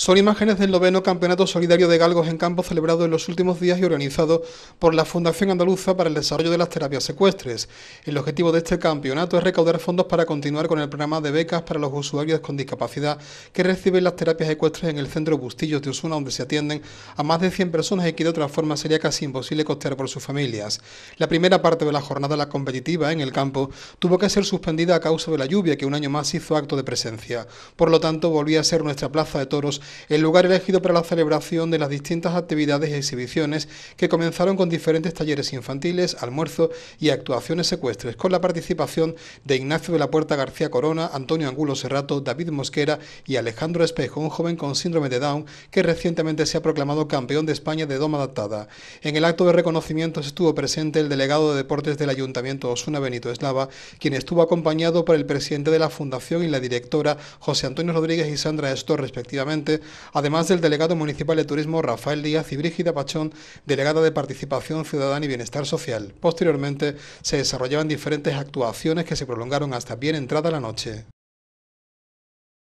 Son imágenes del noveno Campeonato Solidario de Galgos en Campo celebrado en los últimos días y organizado por la Fundación Andaluza para el Desarrollo de las Terapias Secuestres. El objetivo de este campeonato es recaudar fondos para continuar con el programa de becas para los usuarios con discapacidad que reciben las terapias ecuestres en el centro Bustillos de Osuna, donde se atienden a más de 100 personas y que de otra forma sería casi imposible costear por sus familias. La primera parte de la jornada, la competitiva en el campo, tuvo que ser suspendida a causa de la lluvia que un año más hizo acto de presencia. Por lo tanto, volvía a ser nuestra plaza de toros el lugar elegido para la celebración de las distintas actividades y exhibiciones que comenzaron con diferentes talleres infantiles, ...almuerzo y actuaciones secuestres, con la participación de Ignacio de la Puerta García Corona, Antonio Angulo Serrato, David Mosquera y Alejandro Espejo, un joven con síndrome de Down que recientemente se ha proclamado campeón de España de doma adaptada. En el acto de reconocimiento estuvo presente el delegado de Deportes del Ayuntamiento Osuna Benito Eslava, quien estuvo acompañado por el presidente de la Fundación y la directora José Antonio Rodríguez y Sandra Estor, respectivamente, además del delegado municipal de turismo Rafael Díaz y Brígida Pachón, delegada de Participación Ciudadana y Bienestar Social. Posteriormente se desarrollaban diferentes actuaciones que se prolongaron hasta bien entrada la noche.